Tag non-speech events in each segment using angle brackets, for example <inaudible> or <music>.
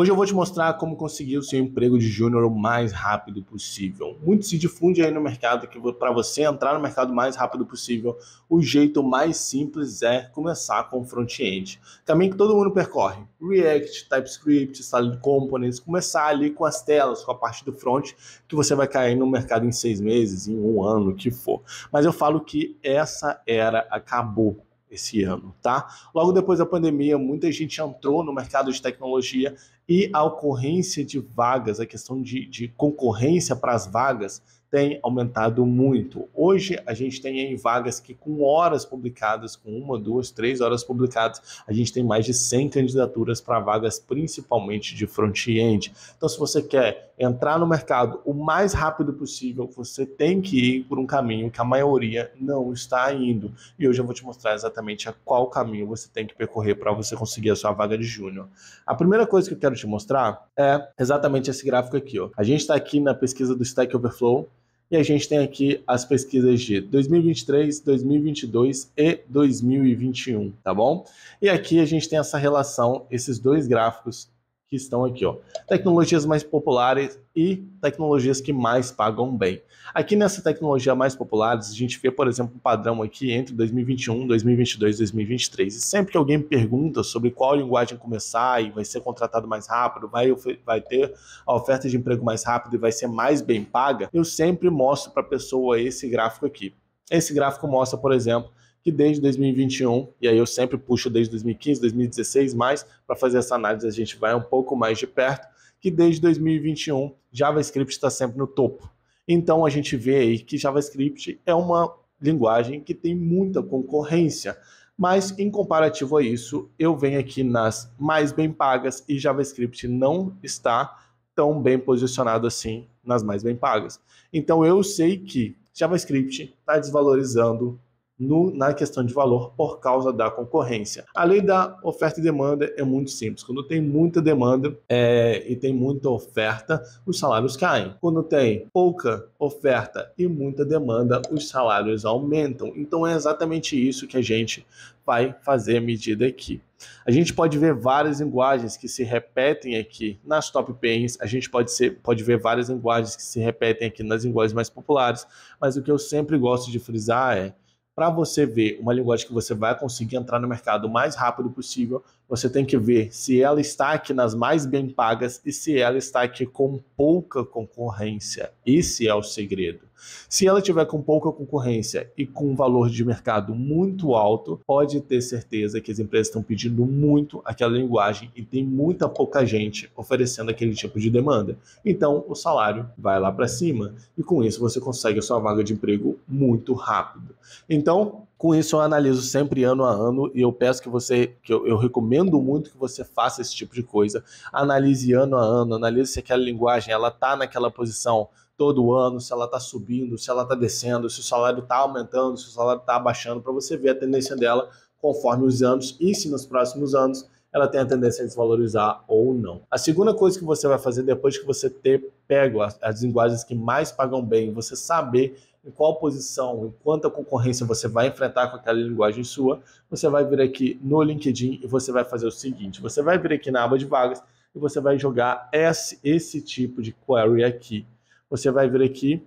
Hoje eu vou te mostrar como conseguir o seu emprego de júnior o mais rápido possível. Muito se difunde aí no mercado que para você entrar no mercado o mais rápido possível, o jeito mais simples é começar com front-end. Também que todo mundo percorre, React, TypeScript, Solid Components, começar ali com as telas, com a parte do front, que você vai cair no mercado em seis meses, em um ano, o que for. Mas eu falo que essa era acabou esse ano, tá? Logo depois da pandemia, muita gente entrou no mercado de tecnologia e a ocorrência de vagas, a questão de, de concorrência para as vagas tem aumentado muito. Hoje a gente tem em vagas que com horas publicadas, com uma, duas, três horas publicadas, a gente tem mais de 100 candidaturas para vagas, principalmente de front-end. Então, se você quer entrar no mercado o mais rápido possível, você tem que ir por um caminho que a maioria não está indo. E hoje eu vou te mostrar exatamente a qual caminho você tem que percorrer para você conseguir a sua vaga de júnior. A primeira coisa que eu quero te mostrar é exatamente esse gráfico aqui. Ó. A gente está aqui na pesquisa do Stack Overflow e a gente tem aqui as pesquisas de 2023, 2022 e 2021, tá bom? E aqui a gente tem essa relação, esses dois gráficos que estão aqui, ó. Tecnologias mais populares e tecnologias que mais pagam bem. Aqui nessa tecnologia mais populares, a gente vê, por exemplo, um padrão aqui entre 2021, 2022, 2023. E sempre que alguém me pergunta sobre qual linguagem começar e vai ser contratado mais rápido, vai, vai ter a oferta de emprego mais rápido e vai ser mais bem paga, eu sempre mostro para a pessoa esse gráfico aqui. Esse gráfico mostra, por exemplo, que desde 2021, e aí eu sempre puxo desde 2015, 2016 mais, para fazer essa análise a gente vai um pouco mais de perto, que desde 2021 JavaScript está sempre no topo. Então a gente vê aí que JavaScript é uma linguagem que tem muita concorrência, mas em comparativo a isso, eu venho aqui nas mais bem pagas e JavaScript não está tão bem posicionado assim nas mais bem pagas. Então eu sei que JavaScript está desvalorizando no, na questão de valor por causa da concorrência. A lei da oferta e demanda é muito simples. Quando tem muita demanda é, e tem muita oferta, os salários caem. Quando tem pouca oferta e muita demanda, os salários aumentam. Então é exatamente isso que a gente vai fazer a medida aqui. A gente pode ver várias linguagens que se repetem aqui nas top pens. a gente pode, ser, pode ver várias linguagens que se repetem aqui nas linguagens mais populares, mas o que eu sempre gosto de frisar é para você ver uma linguagem que você vai conseguir entrar no mercado o mais rápido possível, você tem que ver se ela está aqui nas mais bem pagas e se ela está aqui com pouca concorrência. Esse é o segredo. Se ela tiver com pouca concorrência e com um valor de mercado muito alto, pode ter certeza que as empresas estão pedindo muito aquela linguagem e tem muita pouca gente oferecendo aquele tipo de demanda. Então, o salário vai lá para cima e com isso você consegue a sua vaga de emprego muito rápido. Então, com isso eu analiso sempre ano a ano e eu peço que você, que eu, eu, recomendo muito que você faça esse tipo de coisa. Analise ano a ano, analise se aquela linguagem ela tá naquela posição todo ano, se ela está subindo, se ela está descendo, se o salário está aumentando, se o salário está abaixando, para você ver a tendência dela conforme os anos e se nos próximos anos ela tem a tendência a desvalorizar ou não. A segunda coisa que você vai fazer depois que você ter pego as, as linguagens que mais pagam bem, você saber em qual posição, em quanta concorrência você vai enfrentar com aquela linguagem sua, você vai vir aqui no LinkedIn e você vai fazer o seguinte: você vai vir aqui na aba de vagas e você vai jogar esse, esse tipo de query aqui você vai vir aqui,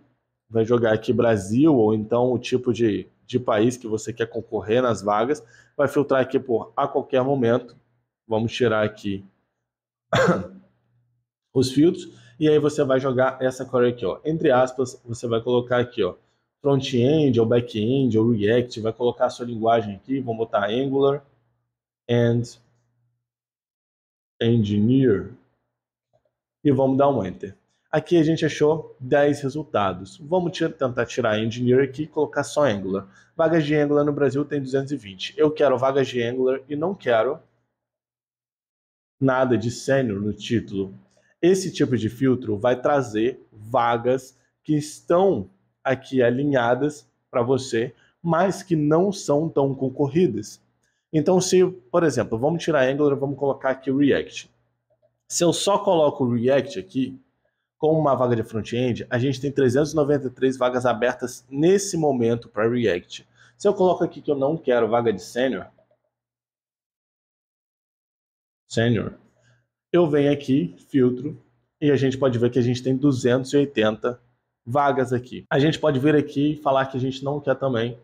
vai jogar aqui Brasil, ou então o tipo de, de país que você quer concorrer nas vagas, vai filtrar aqui por a qualquer momento, vamos tirar aqui <coughs> os filtros, e aí você vai jogar essa cor aqui, ó. entre aspas, você vai colocar aqui, ó, front-end, ou back-end, ou React, vai colocar a sua linguagem aqui, vamos botar Angular, and Engineer, e vamos dar um Enter. Aqui a gente achou 10 resultados. Vamos tentar tirar Engineer aqui e colocar só Angular. Vagas de Angular no Brasil tem 220. Eu quero vagas de Angular e não quero nada de sênior no título. Esse tipo de filtro vai trazer vagas que estão aqui alinhadas para você, mas que não são tão concorridas. Então, se, por exemplo, vamos tirar Angular, vamos colocar aqui React. Se eu só coloco React aqui, com uma vaga de front-end, a gente tem 393 vagas abertas nesse momento para React. Se eu coloco aqui que eu não quero vaga de sênior, sênior, eu venho aqui, filtro, e a gente pode ver que a gente tem 280 vagas aqui. A gente pode vir aqui e falar que a gente não quer também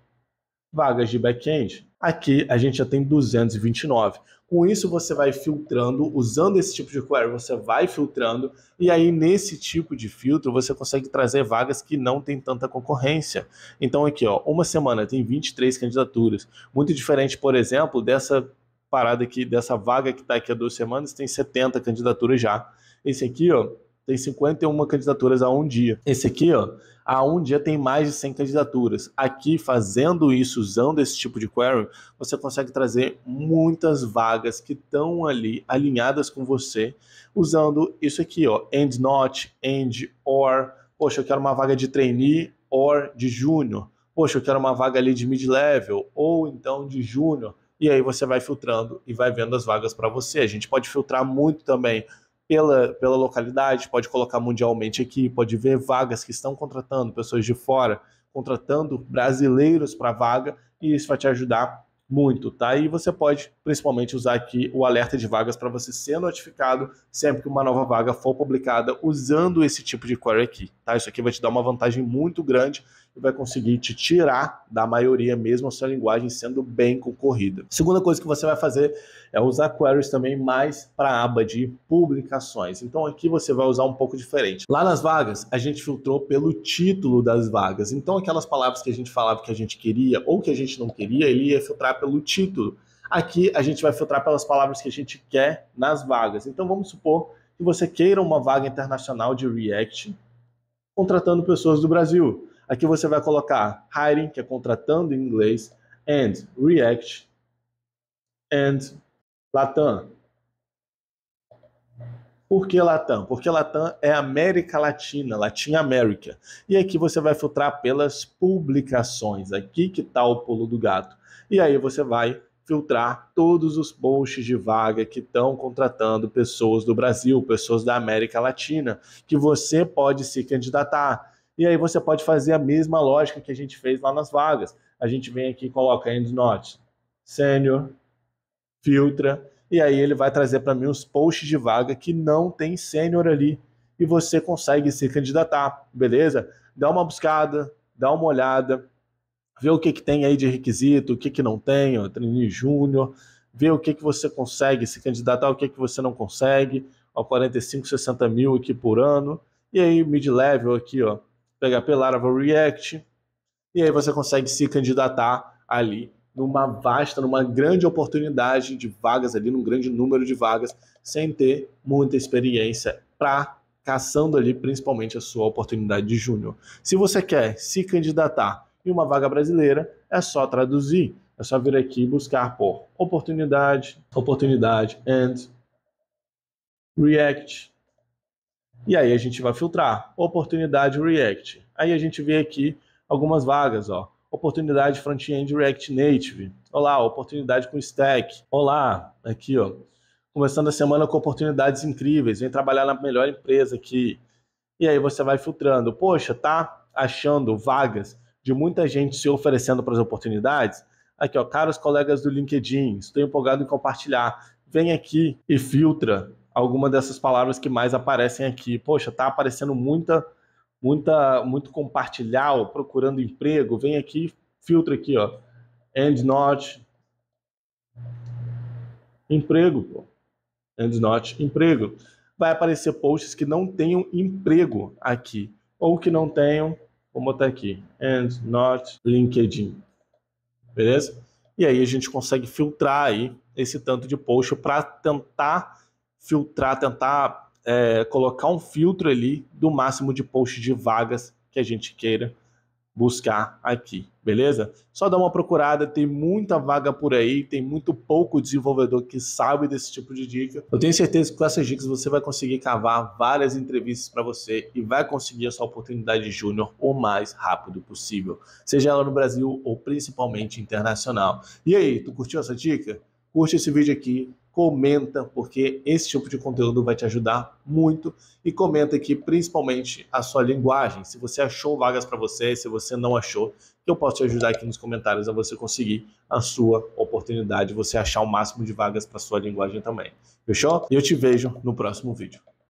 vagas de back-end. Aqui a gente já tem 229. Com isso você vai filtrando, usando esse tipo de query, você vai filtrando e aí nesse tipo de filtro você consegue trazer vagas que não tem tanta concorrência. Então aqui, ó, uma semana tem 23 candidaturas. Muito diferente, por exemplo, dessa parada aqui, dessa vaga que está aqui há duas semanas, tem 70 candidaturas já. Esse aqui, ó, tem 51 candidaturas a um dia. Esse aqui, ó, a um dia tem mais de 100 candidaturas. Aqui, fazendo isso, usando esse tipo de query, você consegue trazer muitas vagas que estão ali alinhadas com você, usando isso aqui, ó, and not, and or. Poxa, eu quero uma vaga de trainee or de júnior. Poxa, eu quero uma vaga ali de mid-level ou então de júnior. E aí você vai filtrando e vai vendo as vagas para você. A gente pode filtrar muito também pela, pela localidade, pode colocar mundialmente aqui, pode ver vagas que estão contratando pessoas de fora, contratando brasileiros para vaga, e isso vai te ajudar muito, tá? E você pode principalmente usar aqui o alerta de vagas para você ser notificado sempre que uma nova vaga for publicada usando esse tipo de query aqui, tá? Isso aqui vai te dar uma vantagem muito grande e vai conseguir te tirar da maioria mesmo a sua linguagem sendo bem concorrida. Segunda coisa que você vai fazer é usar queries também mais para a aba de publicações. Então aqui você vai usar um pouco diferente. Lá nas vagas, a gente filtrou pelo título das vagas. Então aquelas palavras que a gente falava que a gente queria ou que a gente não queria, ele ia filtrar pelo título. Aqui a gente vai filtrar pelas palavras que a gente quer nas vagas. Então vamos supor que você queira uma vaga internacional de React contratando pessoas do Brasil. Aqui você vai colocar hiring, que é contratando em inglês, and React, and Latam. Por que Latam? Porque Latam é América Latina, Latin America. E aqui você vai filtrar pelas publicações. Aqui que está o pulo do gato. E aí você vai filtrar todos os posts de vaga que estão contratando pessoas do Brasil, pessoas da América Latina, que você pode se candidatar. E aí você pode fazer a mesma lógica que a gente fez lá nas vagas. A gente vem aqui e coloca EndNote, Sênior, filtra, e aí ele vai trazer para mim os posts de vaga que não tem sênior ali e você consegue se candidatar, beleza? Dá uma buscada, dá uma olhada, vê o que, que tem aí de requisito, o que, que não tem, ó, júnior, vê o que, que você consegue se candidatar, o que, que você não consegue, ó, 45, 60 mil aqui por ano, e aí mid-level aqui, ó, PHP Laravel React, e aí você consegue se candidatar ali numa vasta, numa grande oportunidade de vagas ali, num grande número de vagas, sem ter muita experiência para caçando ali principalmente a sua oportunidade de júnior. Se você quer se candidatar em uma vaga brasileira, é só traduzir, é só vir aqui buscar por oportunidade, oportunidade and React e aí a gente vai filtrar oportunidade React. Aí a gente vê aqui algumas vagas, ó. Oportunidade front-end React Native. Olá, oportunidade com Stack. Olá, aqui, ó. Começando a semana com oportunidades incríveis. Vem trabalhar na melhor empresa aqui. E aí você vai filtrando. Poxa, tá achando vagas de muita gente se oferecendo para as oportunidades? Aqui, ó, caros colegas do LinkedIn, estou empolgado em compartilhar. Vem aqui e filtra alguma dessas palavras que mais aparecem aqui. Poxa, tá aparecendo muita, muita, muito compartilhar, procurando emprego. Vem aqui, filtra aqui, ó. And not emprego, pô. And not emprego. Vai aparecer posts que não tenham emprego aqui ou que não tenham, vou botar aqui, and not LinkedIn. Beleza? E aí a gente consegue filtrar aí esse tanto de post para tentar filtrar, tentar é, colocar um filtro ali do máximo de posts de vagas que a gente queira buscar aqui, beleza? Só dá uma procurada, tem muita vaga por aí, tem muito pouco desenvolvedor que sabe desse tipo de dica. Eu tenho certeza que com essas dicas você vai conseguir cavar várias entrevistas para você e vai conseguir essa oportunidade júnior o mais rápido possível, seja ela no Brasil ou principalmente internacional. E aí, tu curtiu essa dica? Curte esse vídeo aqui, comenta, porque esse tipo de conteúdo vai te ajudar muito. E comenta aqui principalmente a sua linguagem. Se você achou vagas para você, se você não achou, eu posso te ajudar aqui nos comentários a você conseguir a sua oportunidade, você achar o máximo de vagas para sua linguagem também. Fechou? E eu te vejo no próximo vídeo.